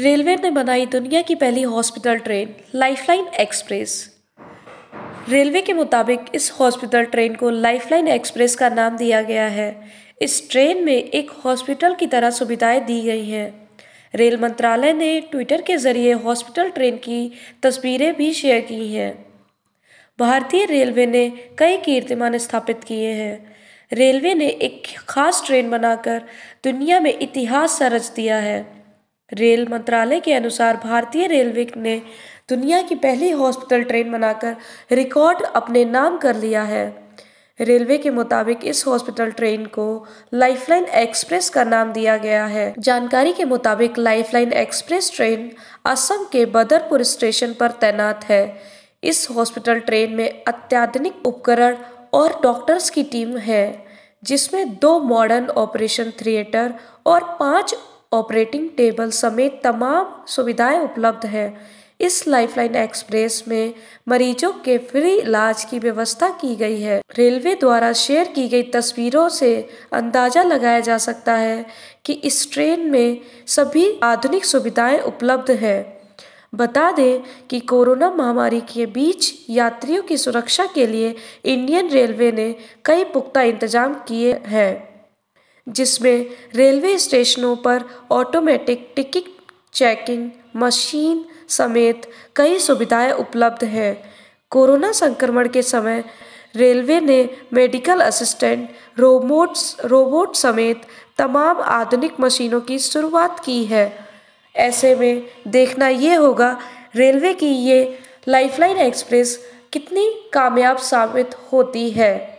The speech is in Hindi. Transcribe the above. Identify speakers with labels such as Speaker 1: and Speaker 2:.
Speaker 1: रेलवे ने बनाई दुनिया की पहली hospital train lifeline express railway के मुताबिक इस हॉस्पिटल ट्रेन को लाइफलाइन एक्सप्रेस का नाम दिया गया है इस ट्रेन में एक हॉस्पिटल की तरह सुविधाएं दी गई हैं रेल मंत्रालय ने ट्विटर के जरिए हॉस्पिटल ट्रेन की तस्वीरें भी शेयर की हैं भारतीय रेलवे ने कई कीर्तिमान स्थापित किए हैं रेलवे ने एक खास ट्रेन बनाकर दुनिया में इतिहास सरज दिया है रेल मंत्रालय के अनुसार भारतीय रेलवे ने दुनिया की पहली हॉस्पिटल ट्रेन बनाकर रिकॉर्ड अपने नाम कर लिया है रेलवे के मुताबिक इस हॉस्पिटल ट्रेन को लाइफलाइन एक्सप्रेस का नाम दिया गया है जानकारी के मुताबिक लाइफलाइन एक्सप्रेस ट्रेन असम के बदरपुर स्टेशन पर तैनात है इस हॉस्पिटल ट्रेन में अत्याधुनिक उपकरण और डॉक्टर्स की टीम है जिसमें दो मॉडर्न ऑपरेशन थिएटर और पांच ऑपरेटिंग टेबल समेत तमाम सुविधाएं उपलब्ध हैं इस लाइफलाइन एक्सप्रेस में मरीजों के फ्री इलाज की व्यवस्था की गई है रेलवे द्वारा शेयर की गई तस्वीरों से अंदाजा लगाया जा सकता है कि इस ट्रेन में सभी आधुनिक सुविधाएं उपलब्ध हैं बता दें कि कोरोना महामारी के बीच यात्रियों की सुरक्षा के लिए इंडियन रेलवे ने कई पुख्ता इंतजाम किए हैं जिसमें रेलवे स्टेशनों पर ऑटोमेटिक टिकट चेकिंग मशीन समेत कई सुविधाएं उपलब्ध हैं कोरोना संक्रमण के समय रेलवे ने मेडिकल असिस्टेंट रोबोट्स रोबोट समेत तमाम आधुनिक मशीनों की शुरुआत की है ऐसे में देखना ये होगा रेलवे की ये लाइफलाइन एक्सप्रेस कितनी कामयाब साबित होती है